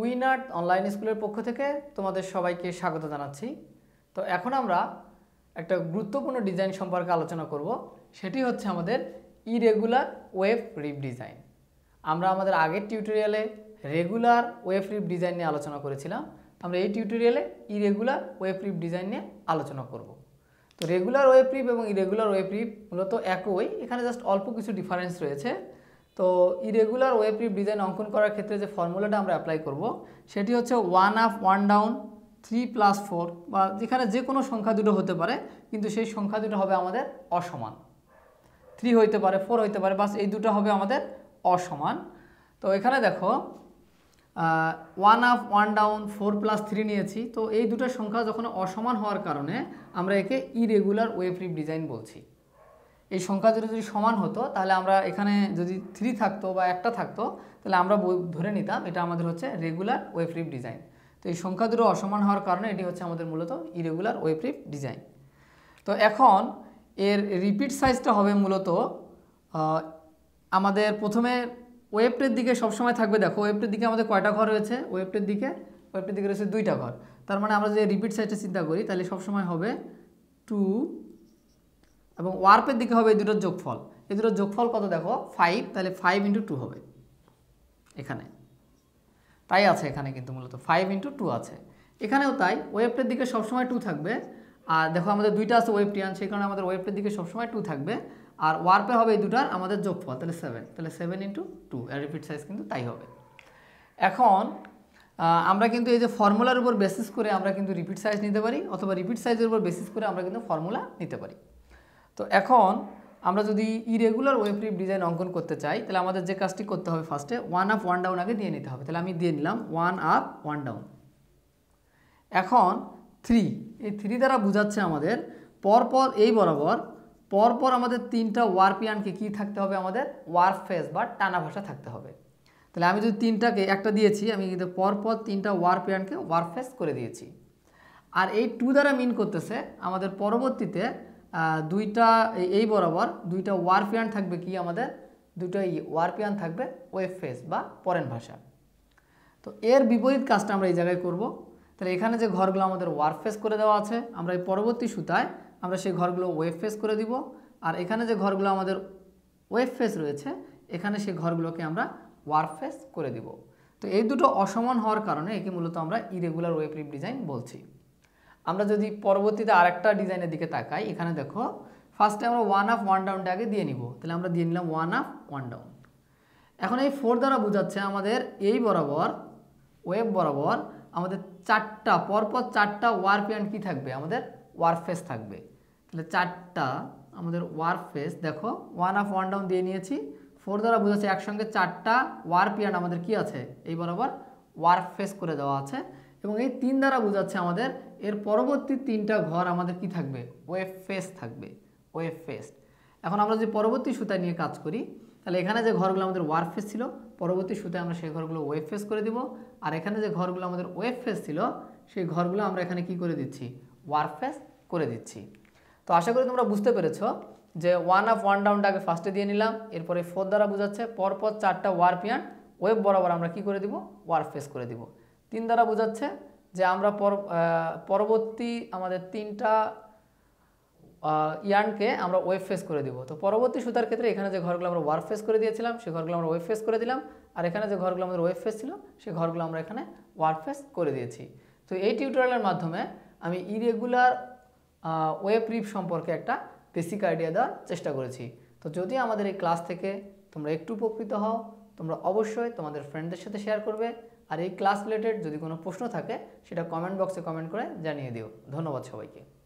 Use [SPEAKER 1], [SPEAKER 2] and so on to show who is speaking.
[SPEAKER 1] উইনার্ট online স্কুলের পক্ষ থেকে তোমাদের সবাইকে স্বাগত জানাচ্ছি তো এখন আমরা একটা গুরুত্বপূর্ণ ডিজাইন সম্পর্কে আলোচনা করব সেটি হচ্ছে আমাদের ইরেগুলার ওয়েব রিপ ডিজাইন আমরা আমাদের আগের টিউটোরিয়ালে রেগুলার ওয়েব রিপ ডিজাইন নিয়ে আলোচনা করেছিলাম আমরা এই টিউটোরিয়ালে ইরেগুলার ওয়েব রিপ ডিজাইন নিয়ে আলোচনা করব তো রেগুলার ওয়েব প্রিপ এবং ইরেগুলার ওয়েব প্রিপ মূলত একই এখানে জাস্ট অল্প কিছু ডিফারেন্স রয়েছে তো ইরেগুলার ওয়েব রিপ ডিজাইন অঙ্কন করার ক্ষেত্রে যে ফর্মুলাটা আমরা অ্যাপ্লাই করব সেটি হচ্ছে one up one down three plus four বা যেখানে যে কোনো সংখ্যা দুটো হতে পারে কিন্তু সেই সংখ্যা দুটো হবে আমাদের অসমান থ্রি হইতে পারে ফোর হইতে পারে বাস এই দুটো হবে আমাদের অসমান তো এখানে দেখো one up one down four plus three নিয়েছি তো এই দুটো সংখ্যা যখন অসমান হওয়ার কারণে আমরা একে ইরেগুলার ওয়েফ্রিপ ডিজাইন বলছি এই সংখ্যা যদি যদি সমান হতো তাহলে আমরা এখানে যদি থ্রি থাকতো বা একটা থাকতো তাহলে আমরা ধরে নিতাম এটা আমাদের হচ্ছে রেগুলার ওয়েফ্রিপ ডিজাইন তো এই সংখ্যা দুটো অসমান হওয়ার কারণে এটি হচ্ছে আমাদের মূলত ইরেগুলার ওয়েফ্রিপ ডিজাইন তো এখন এর রিপিট সাইজটা হবে মূলত আমাদের প্রথমে ওয়েবটের দিকে সবসময় থাকবে দেখো ওয়েবটের দিকে আমাদের কয়টা ঘর রয়েছে ওয়েবটের দিকে ওয়েবটের দিকে রয়েছে দুইটা ঘর তার মানে আমরা যদি রিপিট সাইডটা চিন্তা করি তাহলে সবসময় হবে টু এবং ওয়ার্পের দিকে হবে এই দুটোর যোগফল এই দুটোর যোগফল কত দেখো ফাইভ তাহলে ফাইভ ইন্টু টু হবে এখানে তাই আছে এখানে কিন্তু মূলত ফাইভ ইন্টু টু আছে এখানেও তাই ওয়েবটের দিকে সবসময় টু থাকবে আর দেখো আমাদের দুইটা আছে ওয়েব টিয়ান সেই কারণে আমাদের ওয়েবটের দিকে সবসময় টু থাকবে আর ওয়ার্পে হবে এই দুটার আমাদের ফল তাহলে সেভেন তাহলে সেভেন ইন্টু টু এর রিপিট সাইজ কিন্তু তাই হবে এখন আমরা কিন্তু এই যে ফর্মুলার উপর বেসিস করে আমরা কিন্তু রিপিট সাইজ নিতে পারি অথবা রিপিট সাইজের উপর বেসিস করে আমরা কিন্তু ফর্মুলা নিতে পারি তো এখন আমরা যদি ইরেগুলার ওয়েফ্রিপ ডিজাইন অঙ্কন করতে চাই তাহলে আমাদের যে কাজটি করতে হবে ফার্স্টে ওয়ান আপ ওয়ান ডাউন আগে দিয়ে নিতে হবে তাহলে আমি দিয়ে নিলাম ওয়ান আপ ওয়ান ডাউন এখন থ্রি এই থ্রি দ্বারা বোঝাচ্ছে আমাদের পরপর এই বরাবর পরপর আমাদের তিনটা ওয়ারপিয়ানকে কি থাকতে হবে আমাদের ওয়ার ফেস বা টানা ভাষা থাকতে হবে তাহলে আমি যদি তিনটাকে একটা দিয়েছি আমি কিন্তু পরপর তিনটা ওয়ারপিয়ানকে ওয়ার ফেস করে দিয়েছি আর এই টু দ্বারা মিন করতেছে আমাদের পরবর্তীতে দুইটা এই বরাবর দুইটা ওয়ারপিয়ান থাকবে কি আমাদের দুইটা ওয়ারপিয়ান থাকবে ওয়েব ফেস বা পরেন ভাষা তো এর বিপরীত কাজটা আমরা এই জায়গায় করব তাহলে এখানে যে ঘরগুলো আমাদের ওয়ার ফেস করে দেওয়া আছে আমরা এই পরবর্তী সুতায় আমরা সেই ঘরগুলো ওয়েব ফেস করে দিব আর এখানে যে ঘরগুলো আমাদের ওয়েব ফেস রয়েছে এখানে সেই ঘরগুলোকে আমরা ওয়ার্ক ফেস করে দিব তো এই দুটো অসমান হওয়ার কারণে একে মূলত আমরা ইরেগুলার ওয়েব রিপ ডিজাইন বলছি আমরা যদি পরবর্তীতে আরেকটা ডিজাইনের দিকে তাকাই এখানে দেখো ফার্স্টে আমরা ওয়ান আপ ওয়ান ডাউনটা আগে দিয়ে নিব তাহলে আমরা দিয়ে নিলাম ওয়ান আপ ওয়ান ডাউন এখন এই ফোর দ্বারা বোঝাচ্ছে আমাদের এই বরাবর ওয়েব বরাবর আমাদের চারটা পরপর চারটা ওয়ার্পিয়ান কী থাকবে আমাদের ওয়ারফেস থাকবে তাহলে চারটা আমাদের ওয়ারফেস দেখো ওয়ান আপ ওয়ান ডাউন দিয়ে নিয়েছি ফোর দ্বারা বোঝাচ্ছে একসঙ্গে চারটা ওয়ারপিয়ান আমাদের কি আছে এই বরাবর ওয়ারফেস করে দেওয়া আছে এবং এই তিন দ্বারা বোঝাচ্ছে আমাদের এর পরবর্তী তিনটা ঘর আমাদের কি থাকবে ওয়েব ফেস থাকবে ওয়েব ফেস এখন আমরা যদি পরবর্তী সুতা নিয়ে কাজ করি তাহলে এখানে যে ঘরগুলো আমাদের ওয়ারফেস ছিল পরবর্তী সুতায় আমরা সেই ঘরগুলো ওয়েব ফেস করে দিব আর এখানে যে ঘরগুলো আমাদের ওয়েব ফেস ছিল সেই ঘরগুলো আমরা এখানে কি করে দিচ্ছি ওয়ারফেস করে দিচ্ছি তো আশা করি তোমরা বুঝতে পেরেছ যে ওয়ান আপ ওয়ান ডাউনটাকে ফার্স্টে দিয়ে নিলাম এরপরে ফোর দ্বারা বোঝাচ্ছে পরপর চারটা ওয়ারপিয়ান ওয়েব বরাবর আমরা কি করে দিব ওয়ারফেস করে দিব তিন দ্বারা বোঝাচ্ছে যে আমরা পরবর্তী আমাদের তিনটা ইয়ানকে আমরা ওয়েব ফেস করে দিব তো পরবর্তী সুতার ক্ষেত্রে এখানে যে ঘরগুলো আমরা ওয়ার ফেস করে দিয়েছিলাম সে ঘরগুলো আমরা ওয়েব ফেস করে দিলাম আর এখানে যে ঘরগুলো আমাদের ওয়েব ফেস ছিল সে ঘরগুলো আমরা এখানে ওয়ার ফেস করে দিয়েছি তো এই টিউটোরিয়ালের মাধ্যমে আমি ইরেগুলার ওয়েব রিপ সম্পর্কে একটা বেসিক আইডিয়া দেওয়ার চেষ্টা করেছি তো যদি আমাদের এই ক্লাস থেকে তোমরা একটু উপকৃত হও তোমরা অবশ্যই তোমাদের ফ্রেন্ডদের সাথে শেয়ার করবে আর এই ক্লাস রিলেটেড যদি কোনো প্রশ্ন থাকে সেটা কমেন্ট বক্সে কমেন্ট করে জানিয়ে দিও ধন্যবাদ সবাইকে